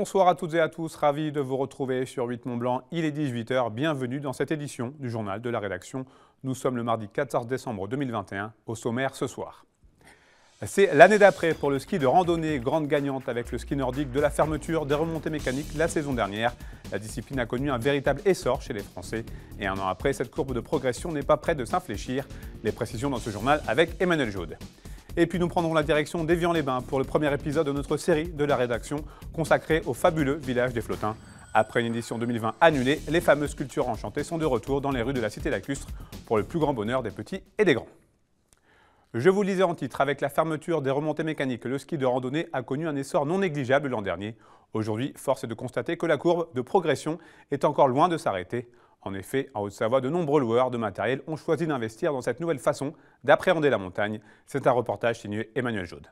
Bonsoir à toutes et à tous, ravi de vous retrouver sur 8 Mont Blanc. Il est 18h, bienvenue dans cette édition du journal de la rédaction. Nous sommes le mardi 14 décembre 2021, au sommaire ce soir. C'est l'année d'après pour le ski de randonnée, grande gagnante avec le ski nordique de la fermeture des remontées mécaniques la saison dernière. La discipline a connu un véritable essor chez les Français et un an après, cette courbe de progression n'est pas près de s'infléchir. Les précisions dans ce journal avec Emmanuel Jaude. Et puis nous prendrons la direction d'Evian les bains pour le premier épisode de notre série de la rédaction consacrée au fabuleux village des Flottins. Après une édition 2020 annulée, les fameuses sculptures enchantées sont de retour dans les rues de la cité lacustre pour le plus grand bonheur des petits et des grands. Je vous lisais en titre, avec la fermeture des remontées mécaniques, le ski de randonnée a connu un essor non négligeable l'an dernier. Aujourd'hui, force est de constater que la courbe de progression est encore loin de s'arrêter. En effet, en Haute-Savoie, de nombreux loueurs de matériel ont choisi d'investir dans cette nouvelle façon d'appréhender la montagne. C'est un reportage signé Emmanuel Jaude.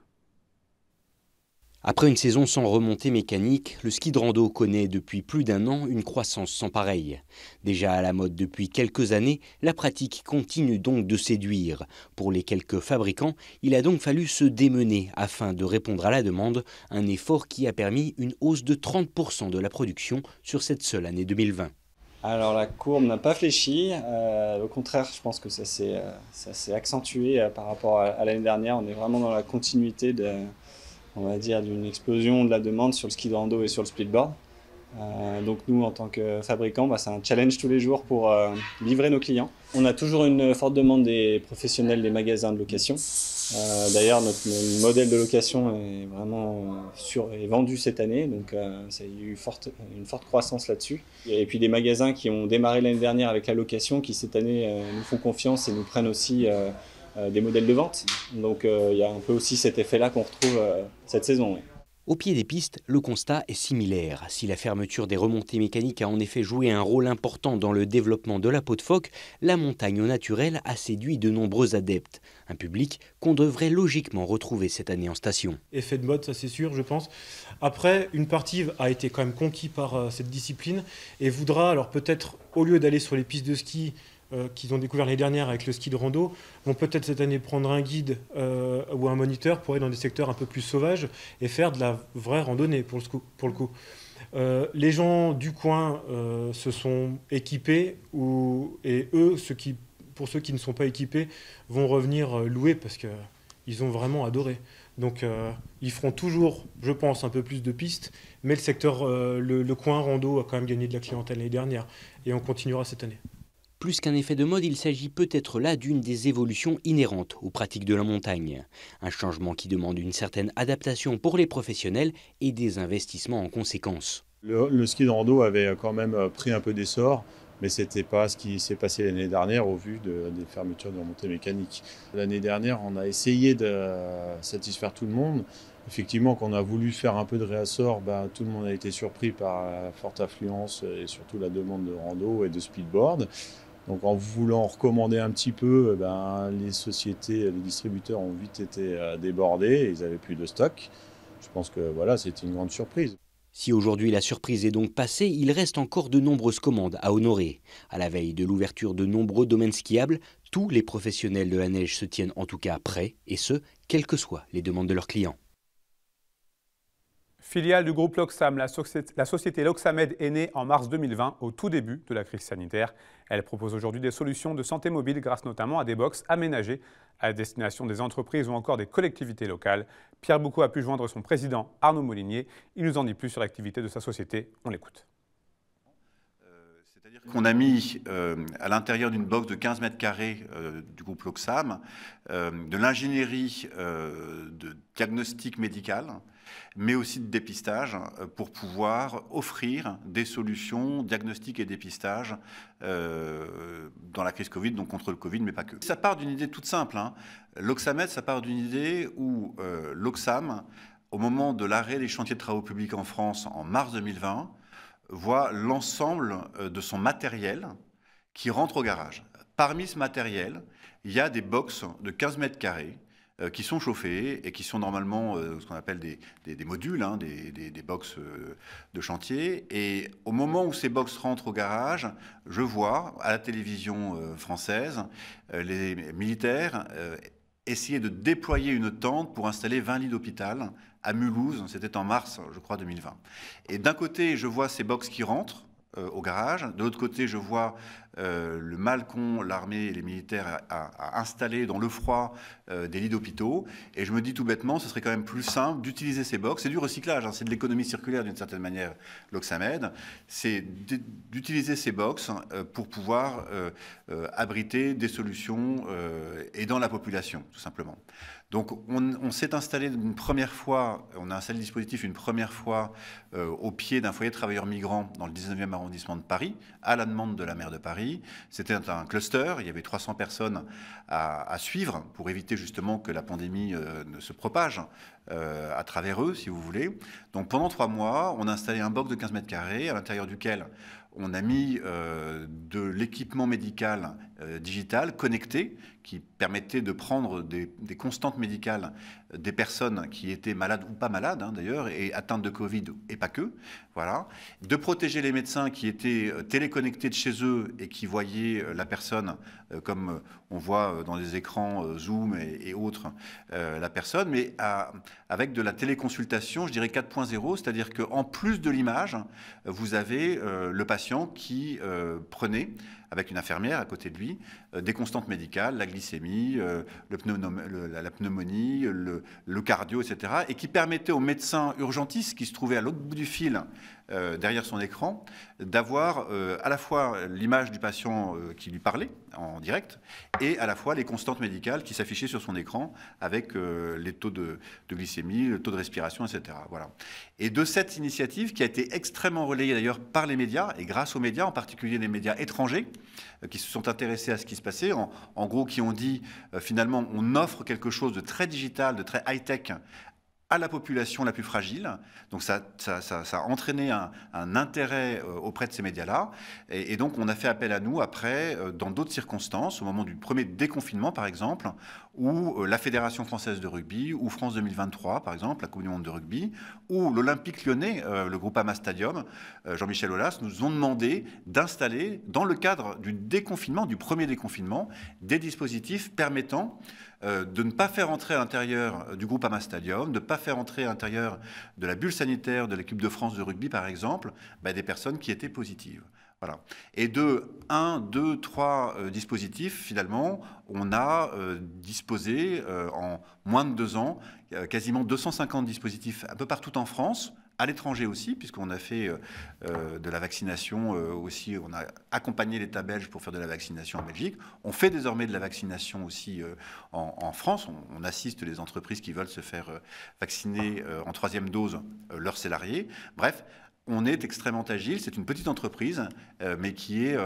Après une saison sans remontée mécanique, le ski de rando connaît depuis plus d'un an une croissance sans pareille. Déjà à la mode depuis quelques années, la pratique continue donc de séduire. Pour les quelques fabricants, il a donc fallu se démener afin de répondre à la demande, un effort qui a permis une hausse de 30% de la production sur cette seule année 2020. Alors la courbe n'a pas fléchi, euh, au contraire je pense que ça s'est, euh, accentué euh, par rapport à, l'année dernière, on est vraiment dans la continuité de, on d'une explosion de la demande sur le ski de rando et sur le splitboard. donc nous, en tant que fabricants, bah, c'est un challenge tous les jours pour livrer nos clients. On a toujours une forte demande des professionnels des magasins de location. Euh, d'ailleurs, notre, modèle de location est vraiment euh, sur, est vendu cette année, donc euh, ça a eu une forte croissance là-dessus. Et puis des magasins qui ont démarré l'année dernière avec la location, qui cette année euh, nous font confiance et nous prennent aussi des modèles de vente. Donc il y a un peu aussi cet effet-là qu'on retrouve cette saison. Au pied des pistes, le constat est similaire. Si la fermeture des remontées mécaniques a en effet joué un rôle important dans le développement de la peau de phoque, la montagne au naturel a séduit de nombreux adeptes. Un public qu'on devrait logiquement retrouver cette année en station. Effet de mode, ça c'est sûr, je pense. Après, une partie a été quand même conquis par euh, cette discipline et voudra alors peut-être, au lieu d'aller sur les pistes de ski, euh, qu'ils ont découvert l'année dernière avec le ski de rando vont peut-être cette année prendre un guide euh, ou un moniteur pour aller dans des secteurs un peu plus sauvages et faire de la vraie randonnée pour le, coup. Euh, les gens du coin se sont équipés et eux, ceux qui, pour ceux qui ne sont pas équipés, vont revenir louer parce qu'ils ont vraiment adoré. Donc ils feront toujours, je pense, un peu plus de pistes, mais le secteur, le, le coin rando a quand même gagné de la clientèle l'année dernière et on continuera cette année. Plus qu'un effet de mode, il s'agit peut-être là d'une des évolutions inhérentes aux pratiques de la montagne. Un changement qui demande une certaine adaptation pour les professionnels et des investissements en conséquence. Le, ski de rando avait quand même euh, pris un peu d'essor mais ce n'était pas ce qui s'est passé l'année dernière au vu des fermetures de remontées mécaniques. L'année dernière, on a essayé de satisfaire tout le monde. Effectivement, quand on a voulu faire un peu de réassort, ben, tout le monde a été surpris par la forte affluence et surtout la demande de rando et de speedboard. Donc en voulant recommander un petit peu, eh ben, les sociétés, les distributeurs ont vite été euh, débordés, ils n'avaient plus de stock. Je pense que voilà, c'était une grande surprise. Si aujourd'hui la surprise est donc passée, il reste encore de nombreuses commandes à honorer. À la veille de l'ouverture de nombreux domaines skiables, tous les professionnels de la neige se tiennent en tout cas prêts, et ce, quelles que soient les demandes de leurs clients. Filiale du groupe Loxam, la, société, Loxamed est née en mars 2020, au tout début de la crise sanitaire. Elle propose aujourd'hui des solutions de santé mobile grâce notamment à des box aménagées à destination des entreprises ou encore des collectivités locales. Pierre Boucou a pu joindre son président Arnaud Molinier. Il nous en dit plus sur l'activité de sa société. On l'écoute. Euh, c'est-à-dire Qu'on a mis euh, à l'intérieur d'une box de 15 mètres carrés euh, du groupe Loxam, de l'ingénierie de diagnostic médical, mais aussi de dépistage euh, pour pouvoir offrir des solutions diagnostiques et dépistage euh, dans la crise Covid, donc contre le Covid, mais pas que. Ça part d'une idée toute simple. Hein. L'Oxamed, ça part d'une idée où euh, l'Oxam, au moment de l'arrêt des chantiers de travaux publics en France en mars 2020, voit l'ensemble euh, de son matériel qui rentre au garage. Parmi ce matériel, il y a des boxes de 15 mètres carrés euh, qui sont chauffés et qui sont normalement euh, ce qu'on appelle des, modules, des, des, hein, box euh, de chantier. Et au moment où ces box rentrent au garage, je vois à la télévision française les militaires essayer de déployer une tente pour installer 20 lits d'hôpital à Mulhouse. C'était en mars, je crois, 2020. Et d'un côté, je vois ces box qui rentrent au garage. De l'autre côté, je vois euh, le mal qu'ont l'armée et les militaires à, installer dans le froid euh, des lits d'hôpitaux. Et je me dis tout bêtement, ce serait quand même plus simple d'utiliser ces box. C'est du recyclage, hein. c'est de l'économie circulaire d'une certaine manière, l'Oxamed. C'est d'utiliser ces box euh, pour pouvoir abriter des solutions et dans la population, tout simplement. Donc on, on s'est installé une première fois, on a installé le dispositif une première fois au pied d'un foyer de travailleurs migrants dans le 19e arrondissement de Paris, à la demande de la maire de Paris c'était un cluster, il y avait 300 personnes à, suivre pour éviter justement que la pandémie euh, ne se propage euh, à travers eux, si vous voulez. Donc pendant trois mois, on a installé un box de 15 mètres carrés à l'intérieur duquel on a mis euh, de l'équipement médical digital connecté qui permettait de prendre des, constantes médicales des personnes qui étaient malades ou pas malades hein, d'ailleurs et atteintes de Covid et pas que, voilà, de protéger les médecins qui étaient euh, téléconnectés de chez eux et qui voyaient euh, la personne euh, comme on voit dans les écrans Zoom et, autres la personne, mais avec de la téléconsultation, je dirais 4.0, c'est-à-dire qu'en plus de l'image, vous avez le patient qui prenait avec une infirmière à côté de lui, euh, des constantes médicales, la glycémie, euh, la pneumonie, le, le, cardio, etc., et qui permettait au médecin urgentiste qui se trouvait à l'autre bout du fil, euh, derrière son écran, d'avoir à la fois l'image du patient qui lui parlait, en direct, et à la fois les constantes médicales qui s'affichaient sur son écran avec euh, les taux de, glycémie, le taux de respiration, etc. Voilà. Et de cette initiative, qui a été extrêmement relayée d'ailleurs par les médias, et grâce aux médias, en particulier les médias étrangers, euh, qui se sont intéressés à ce qui se passait, en, gros qui ont dit euh, finalement on offre quelque chose de très digital, de très high-tech à la population la plus fragile. Donc ça, a entraîné un, intérêt euh, auprès de ces médias-là. Et, donc on a fait appel à nous après, euh, dans d'autres circonstances, au moment du premier déconfinement par exemple, où euh, la Fédération française de rugby, ou France 2023 par exemple, la Coupe du Monde de rugby, ou l'Olympique lyonnais, le groupe Ama Stadium, Jean-Michel Aulas, nous ont demandé d'installer, dans le cadre du déconfinement, du premier déconfinement, des dispositifs permettant euh, de ne pas faire entrer à l'intérieur euh, du groupe Ama Stadium, de ne pas faire entrer à l'intérieur de la bulle sanitaire de l'équipe de France de rugby, par exemple, bah, des personnes qui étaient positives. Voilà. Et de 1, 2, 3 dispositifs, finalement, on a euh, disposé en moins de deux ans quasiment 250 dispositifs un peu partout en France, à l'étranger aussi, puisqu'on a fait euh, euh, de la vaccination euh, aussi, on a accompagné l'État belge pour faire de la vaccination en Belgique. On fait désormais de la vaccination aussi en, France. On, assiste les entreprises qui veulent se faire vacciner en troisième dose leurs salariés. Bref, on est extrêmement agile. C'est une petite entreprise, mais qui est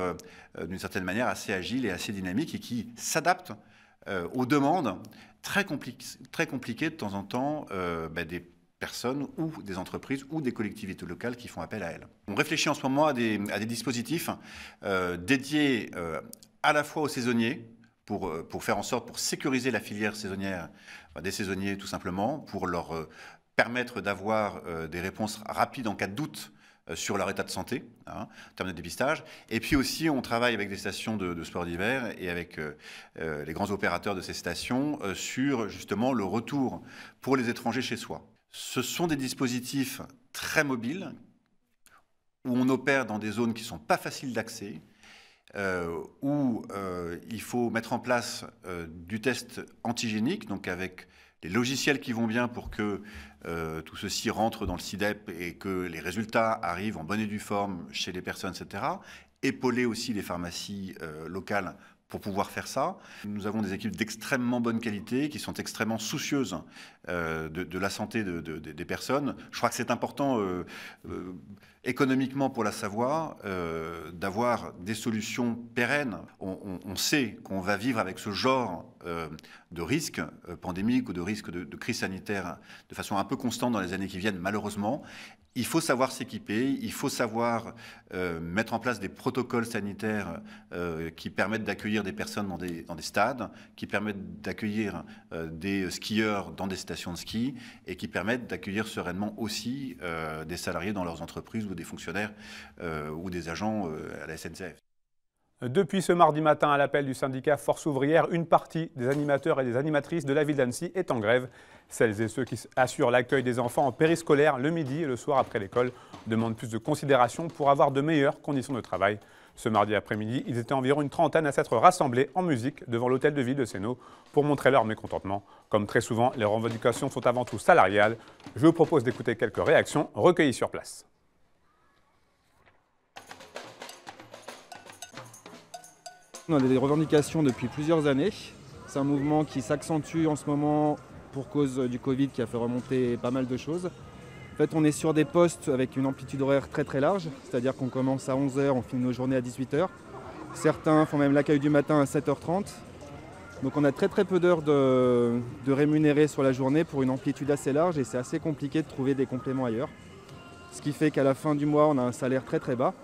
d'une certaine manière assez agile et assez dynamique et qui s'adapte aux demandes très, très compliquées de temps en temps bah, des personnes ou des entreprises ou des collectivités locales qui font appel à elles. On réfléchit en ce moment à des, dispositifs euh, dédiés euh, à la fois aux saisonniers, pour, euh, pour, faire en sorte, pour sécuriser la filière saisonnière, des saisonniers tout simplement, pour leur permettre d'avoir des réponses rapides en cas de doute sur leur état de santé, hein, en termes de dépistage. Et puis aussi, on travaille avec des stations de, de sport d'hiver et avec les grands opérateurs de ces stations sur justement le retour pour les étrangers chez soi. Ce sont des dispositifs très mobiles où on opère dans des zones qui ne sont pas faciles d'accès, euh, où euh, il faut mettre en place euh, du test antigénique, donc avec les logiciels qui vont bien pour que tout ceci rentre dans le CIDEP et que les résultats arrivent en bonne et due forme chez les personnes, etc. Épauler aussi les pharmacies locales pour pouvoir faire ça. Nous avons des équipes d'extrêmement bonne qualité qui sont extrêmement soucieuses euh, de, la santé des personnes. Je crois que c'est important euh, euh, économiquement pour la Savoie d'avoir des solutions pérennes. On, on sait qu'on va vivre avec ce genre de risque pandémique ou de risque de, crise sanitaire de façon un peu constante dans les années qui viennent, malheureusement il faut savoir s'équiper, il faut savoir euh, mettre en place des protocoles sanitaires euh, qui permettent d'accueillir des personnes dans des, stades, qui permettent d'accueillir euh, des skieurs dans des stations de ski et qui permettent d'accueillir sereinement aussi des salariés dans leurs entreprises ou des fonctionnaires ou des agents à la SNCF. Depuis ce mardi matin, à l'appel du syndicat Force ouvrière, une partie des animateurs et des animatrices de la ville d'Annecy est en grève. Celles et ceux qui assurent l'accueil des enfants en périscolaire le midi et le soir après l'école demandent plus de considération pour avoir de meilleures conditions de travail. Ce mardi après-midi, ils étaient environ une trentaine à s'être rassemblés en musique devant l'hôtel de ville de Sénaux pour montrer leur mécontentement. Comme très souvent, les revendications sont avant tout salariales. Je vous propose d'écouter quelques réactions recueillies sur place. On a des revendications depuis plusieurs années. C'est un mouvement qui s'accentue en ce moment pour cause du Covid qui a fait remonter pas mal de choses. En fait, on est sur des postes avec une amplitude horaire très très large, c'est-à-dire qu'on commence à 11h, on finit nos journées à 18h. Certains font même l'accueil du matin à 7h30. Donc on a très très peu d'heures de, rémunérer sur la journée pour une amplitude assez large et c'est assez compliqué de trouver des compléments ailleurs. Ce qui fait qu'à la fin du mois, on a un salaire très très bas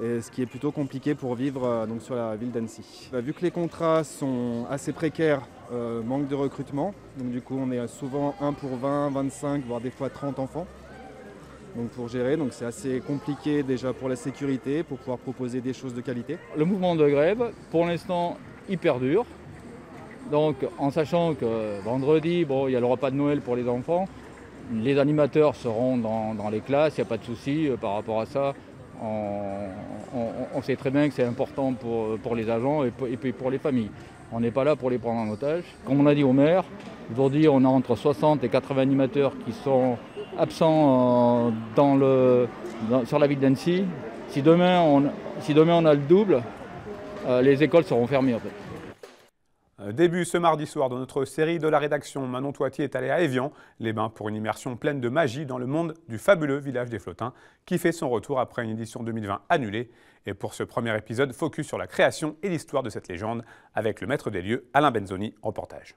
ce qui est plutôt compliqué pour vivre euh, sur la ville d'Annecy. Bah, vu que les contrats sont assez précaires, euh, manque de recrutement, donc du coup on est souvent 1 pour 20, 25, voire des fois 30 enfants donc pour gérer. Donc c'est assez compliqué déjà pour la sécurité, pour pouvoir proposer des choses de qualité. Le mouvement de grève, pour l'instant, hyper dur. Donc en sachant que vendredi, il y a le repas de Noël pour les enfants, les animateurs seront dans, dans les classes, il n'y a pas de souci euh, par rapport à ça on, sait très bien que c'est important pour, pour, les agents et, puis pour les familles. On n'est pas là pour les prendre en otage. Comme on a dit au maire, aujourd'hui on a entre 60 et 80 animateurs qui sont absents euh, dans le, sur la ville d'Annecy. Si demain, on, si demain on a le double, euh, les écoles seront fermées en fait. Euh, début ce mardi soir dans notre série de la rédaction, Manon Toitier est allé à Évian, les bains, pour une immersion pleine de magie dans le monde du fabuleux village des Flottins, qui fait son retour après une édition 2020 annulée. Et pour ce premier épisode, focus sur la création et l'histoire de cette légende, avec le maître des lieux, Alain Benzoni, reportage.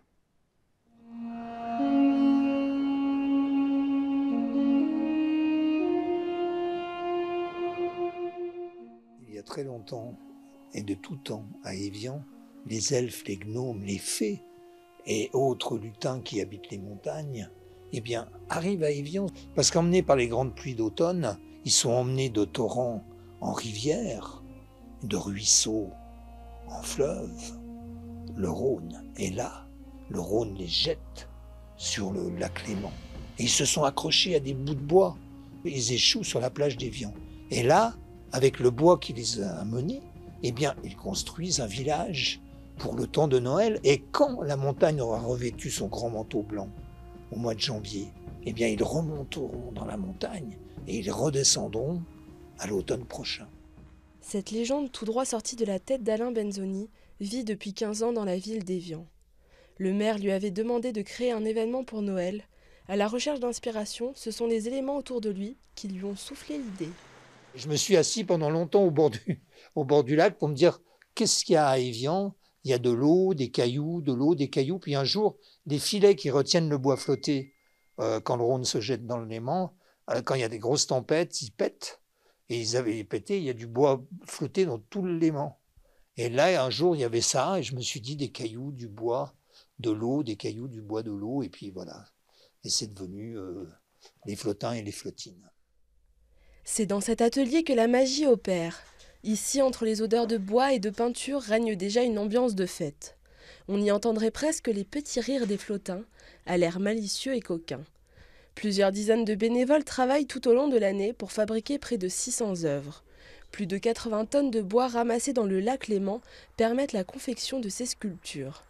Il y a très longtemps, et de tout temps, à Évian, les elfes, les gnomes, les fées et autres lutins qui habitent les montagnes, eh bien, arrivent à Évian. Parce qu'emmenés par les grandes pluies d'automne, ils sont emmenés de torrents en rivières, de ruisseaux en fleuves. Le Rhône est là. Le Rhône les jette sur le lac Léman. Et ils se sont accrochés à des bouts de bois. Ils échouent sur la plage d'Évian. Et là, avec le bois qui les a menés, eh bien, ils construisent un village pour le temps de Noël. Et quand la montagne aura revêtu son grand manteau blanc, au mois de janvier, eh bien, ils remonteront dans la montagne et ils redescendront à l'automne prochain. Cette légende tout droit sortie de la tête d'Alain Benzoni vit depuis 15 ans dans la ville d'Evian. Le maire lui avait demandé de créer un événement pour Noël. À la recherche d'inspiration, ce sont les éléments autour de lui qui lui ont soufflé l'idée. Je me suis assis pendant longtemps au bord du, au bord du lac pour me dire qu'est-ce qu'il y a à Evian il y a de l'eau, des cailloux, de l'eau, des cailloux, puis un jour, des filets qui retiennent le bois flotté euh, quand le Rhône se jette dans le Léman. Euh, quand il y a des grosses tempêtes, ils pètent. Et ils avaient pété, il y a du bois flotté dans tout le Léman. Et là, un jour, il y avait ça, et je me suis dit des cailloux, du bois, de l'eau, des cailloux, du bois, de l'eau, et puis voilà. Et c'est devenu euh, les flottins et les flottines. C'est dans cet atelier que la magie opère. Ici, entre les odeurs de bois et de peinture, règne déjà une ambiance de fête. On y entendrait presque les petits rires des flottins, à l'air malicieux et coquin. Plusieurs dizaines de bénévoles travaillent tout au long de l'année pour fabriquer près de 600 œuvres. Plus de 80 tonnes de bois ramassées dans le lac Léman permettent la confection de ces sculptures.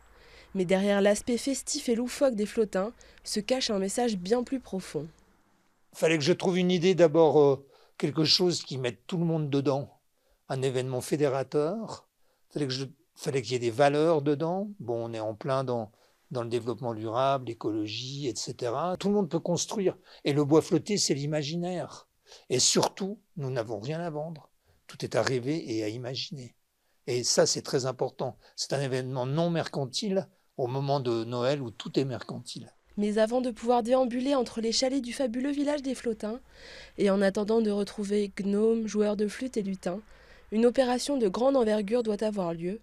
Mais derrière l'aspect festif et loufoque des flottins se cache un message bien plus profond. Fallait que je trouve une idée d'abord, euh, quelque chose qui mette tout le monde dedans un événement fédérateur. il fallait qu'il y ait des valeurs dedans. Bon, on est en plein dans, dans le développement durable, l'écologie, etc. Tout le monde peut construire. Et le bois flotté, c'est l'imaginaire. Et surtout, nous n'avons rien à vendre. Tout est à rêver et à imaginer. Et ça, c'est très important. C'est un événement non mercantile au moment de Noël où tout est mercantile. Mais avant de pouvoir déambuler entre les chalets du fabuleux village des Flottins, et en attendant de retrouver Gnome, joueur de flûte et lutins, une opération de grande envergure doit avoir lieu,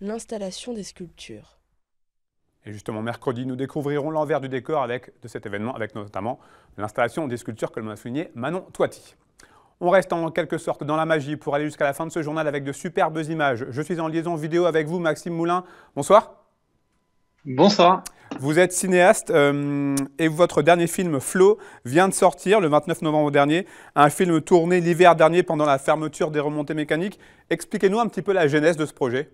l'installation des sculptures. Et justement, mercredi, nous découvrirons l'envers du décor avec, de cet événement, avec notamment l'installation des sculptures que l'on a souligné Manon Toiti. On reste en quelque sorte dans la magie pour aller jusqu'à la fin de ce journal avec de superbes images. Je suis en liaison vidéo avec vous, Maxime Moulin. Bonsoir. Bonsoir. Vous êtes cinéaste euh, et votre dernier film, Flo, vient de sortir le 29 novembre dernier. Un film tourné l'hiver dernier pendant la fermeture des remontées mécaniques. Expliquez-nous un petit peu la genèse de ce projet.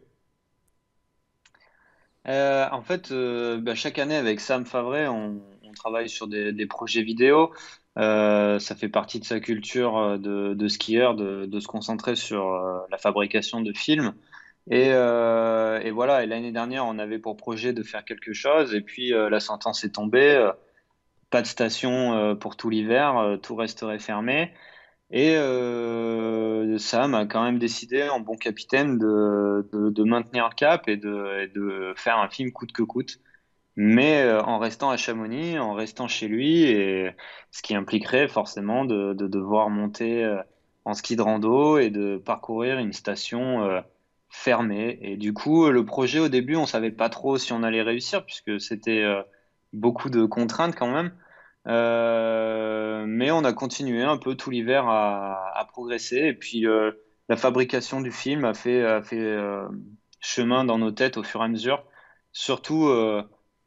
Euh, en fait, euh, bah, chaque année avec Sam Favre, on, travaille sur des, projets vidéo. ça fait partie de sa culture de, skieur de, se concentrer sur la fabrication de films. Et, euh, et, voilà, et l'année dernière, on avait pour projet de faire quelque chose, et puis euh, la sentence est tombée, euh, pas de station euh, pour tout l'hiver, tout resterait fermé. Et Sam a quand même décidé, en bon capitaine, de, de, de maintenir le cap et de, et de, faire un film coûte que coûte, mais en restant à Chamonix, en restant chez lui, et ce qui impliquerait forcément de, devoir monter en ski de rando et de parcourir une station fermé. Et du coup, le projet, au début, on savait pas trop si on allait réussir, puisque c'était euh, beaucoup de contraintes quand même. Euh, mais on a continué un peu tout l'hiver à, progresser. Et puis, euh, la fabrication du film a fait, fait chemin dans nos têtes au fur et à mesure. Surtout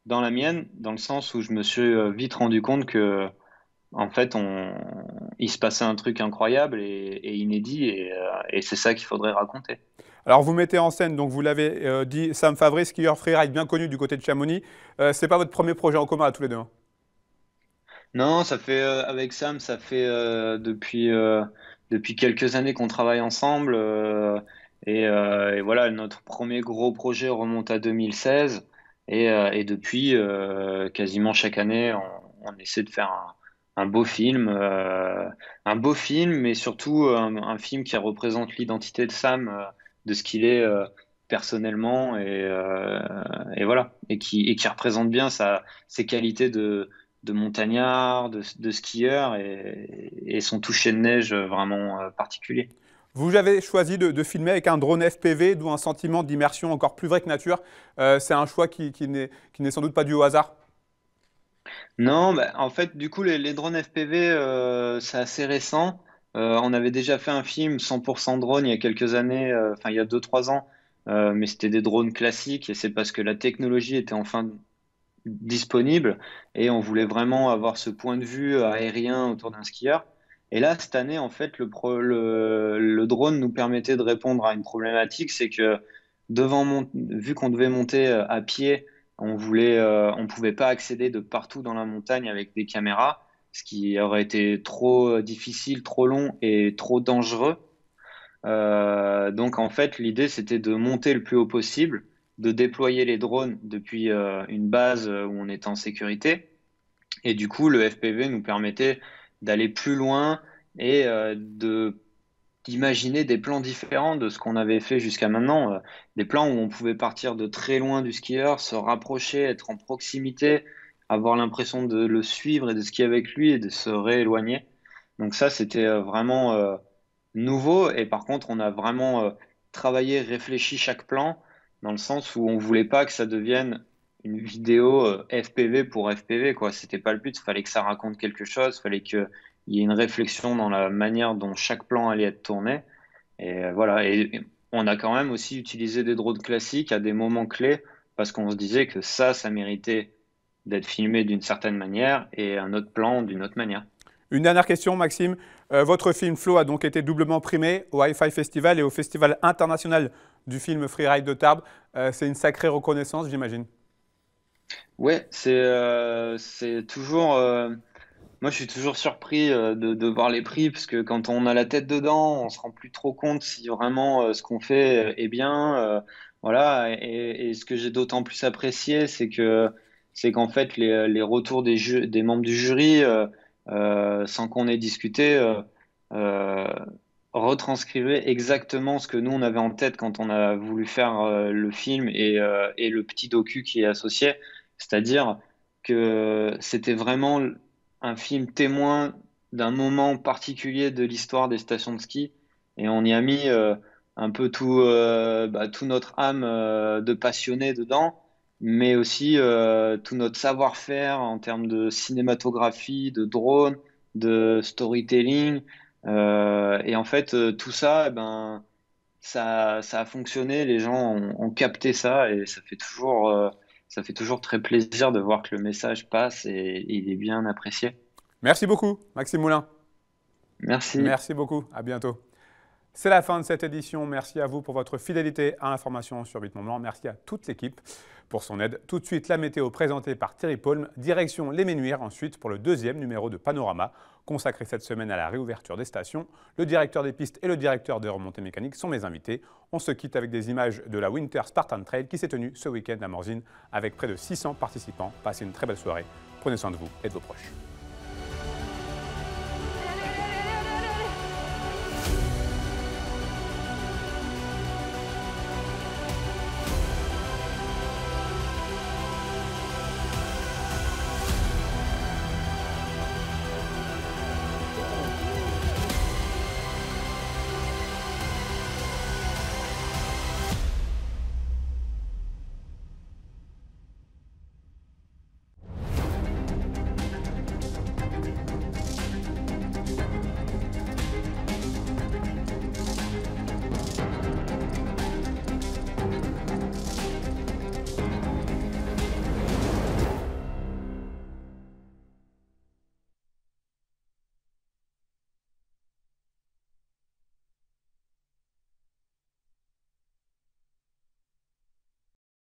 dans la mienne, dans le sens où je me suis vite rendu compte que en fait, on... il se passait un truc incroyable et, inédit, et c'est ça qu'il faudrait raconter. Alors vous mettez en scène, donc vous l'avez euh, dit, Sam Favre, skieur freeride bien connu du côté de Chamonix. Ce euh, c'est pas votre premier projet en commun à tous les deux hein Non, ça fait euh, avec Sam, ça fait depuis depuis quelques années qu'on travaille ensemble et, voilà, notre premier gros projet remonte à 2016 et, depuis quasiment chaque année, on, essaie de faire un beau film, un beau film, mais surtout un, film qui représente l'identité de Sam, de ce qu'il est euh, personnellement et, euh, voilà et qui, représente bien sa, ses qualités de, montagnard, de, skieur et, son toucher de neige vraiment euh, particulier. Vous avez choisi de, filmer avec un drone FPV, d'où un sentiment d'immersion encore plus vrai que nature. c'est un choix qui, qui n'est sans doute pas dû au hasard. Non, bah, en fait, du coup, les, drones FPV, c'est assez récent. Euh, on avait déjà fait un film 100% drone il y a quelques années, euh, enfin il y a 2-3 ans, euh, mais c'était des drones classiques et c'est parce que la technologie était enfin disponible et on voulait vraiment avoir ce point de vue aérien autour d'un skieur. Et là, cette année, en fait, le, le, drone nous permettait de répondre à une problématique, c'est que devant vu qu'on devait monter à pied, on voulait, on pouvait pas accéder de partout dans la montagne avec des caméras ce qui aurait été trop euh, difficile, trop long et trop dangereux. Euh, donc en fait, l'idée c'était de monter le plus haut possible, de déployer les drones depuis euh, une base où on était en sécurité. Et du coup, le FPV nous permettait d'aller plus loin et de d'imaginer des plans différents de ce qu'on avait fait jusqu'à maintenant, des plans où on pouvait partir de très loin du skieur, se rapprocher, être en proximité, avoir l'impression de le suivre et de ce est avec lui et de se rééloigner. Donc ça, c'était euh, vraiment euh, nouveau. Et par contre, on a vraiment euh, travaillé, réfléchi chaque plan, dans le sens où on voulait pas que ça devienne une vidéo FPV pour FPV. quoi. C'était pas le but. Il fallait que ça raconte quelque chose. Il fallait qu'il y ait une réflexion dans la manière dont chaque plan allait être tourné. Et voilà. et on a quand même aussi utilisé des drones classiques à des moments clés parce qu'on se disait que ça, ça méritait d'être filmé d'une certaine manière et un autre plan d'une autre manière. Une dernière question, Maxime. Euh, votre film Flow a donc été doublement primé au Hi-Fi Festival et au Festival international du film Freeride de Tarbes. Euh, c'est une sacrée reconnaissance, j'imagine. Oui, c'est euh, toujours. moi, je suis toujours surpris de, voir les prix, parce que quand on a la tête dedans, on ne se rend plus trop compte si vraiment ce qu'on fait est bien. voilà. et, ce que j'ai d'autant plus apprécié, c'est que c'est qu'en fait, les, les retours des, des, membres du jury, euh, euh, sans qu'on ait discuté, euh, retranscrivaient exactement ce que nous, on avait en tête quand on a voulu faire le film et, le petit docu qui est associé. C'est-à-dire que c'était vraiment un film témoin d'un moment particulier de l'histoire des stations de ski. Et on y a mis un peu tout, bah, notre âme de passionné dedans mais aussi euh, tout notre savoir-faire en termes de cinématographie, de drone, de storytelling. Euh, et en fait, euh, tout ça, eh ben, ça, ça, a fonctionné, les gens ont, capté ça et ça fait, toujours, ça fait toujours très plaisir de voir que le message passe et il est bien apprécié. Merci beaucoup, Maxime Moulin. Merci. Merci beaucoup, à bientôt. C'est la fin de cette édition. Merci à vous pour votre fidélité à l'information sur Blanc. Merci à toute l'équipe pour son aide. Tout de suite, la météo présentée par Thierry Paul direction Les Ménuires ensuite pour le deuxième numéro de Panorama, consacré cette semaine à la réouverture des stations. Le directeur des pistes et le directeur des remontées mécaniques sont mes invités. On se quitte avec des images de la Winter Spartan Trail qui s'est tenue ce week-end à Morzine avec près de 600 participants. Passez une très belle soirée. Prenez soin de vous et de vos proches.